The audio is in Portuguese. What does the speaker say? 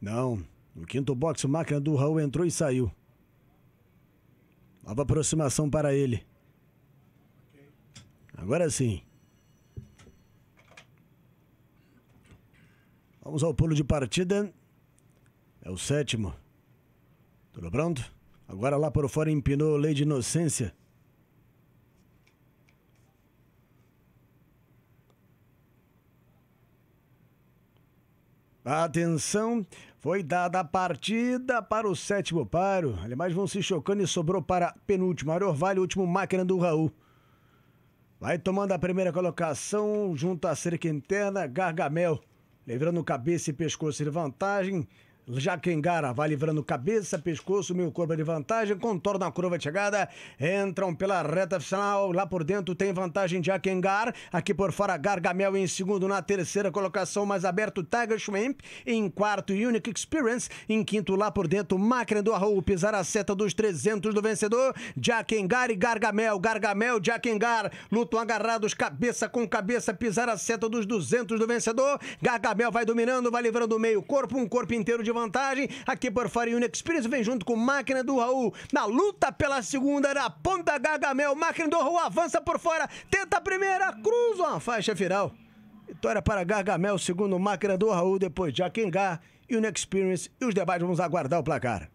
Não. No quinto box, o máquina do Raul entrou e saiu. Nova aproximação para ele. Agora sim. Vamos ao pulo de partida. É o sétimo. Tudo pronto? Agora lá por fora empinou Lei de Inocência. Atenção, foi dada a partida para o sétimo paro. Aliás, vão se chocando e sobrou para penúltimo. Mário Orvalho, último máquina do Raul. Vai tomando a primeira colocação junto à cerca interna, Gargamel. Livrando cabeça e pescoço de vantagem. Já Jaquengara vai livrando cabeça, pescoço, meio corpo de vantagem, contorna a curva de chegada, entram pela reta final, lá por dentro tem vantagem de Jaquengar, aqui por fora Gargamel em segundo, na terceira colocação mais aberto Tiger Schwimp, em quarto Unique Experience, em quinto lá por dentro Máquina do Arrow, pisar a seta dos 300 do vencedor, Jaquengar e Gargamel, Gargamel, Jaquengar, lutam agarrados, cabeça com cabeça, pisar a seta dos 200 do vencedor, Gargamel vai dominando, vai livrando o meio corpo, um corpo inteiro de vantagem aqui por fora o Experience. Vem junto com Máquina do Raul na luta pela segunda, na ponta Gargamel. Máquina do Raul avança por fora, tenta a primeira, cruza uma faixa final. Vitória para Gargamel, segundo Máquina do Raul, depois e o Experience. E os debates vamos aguardar o placar.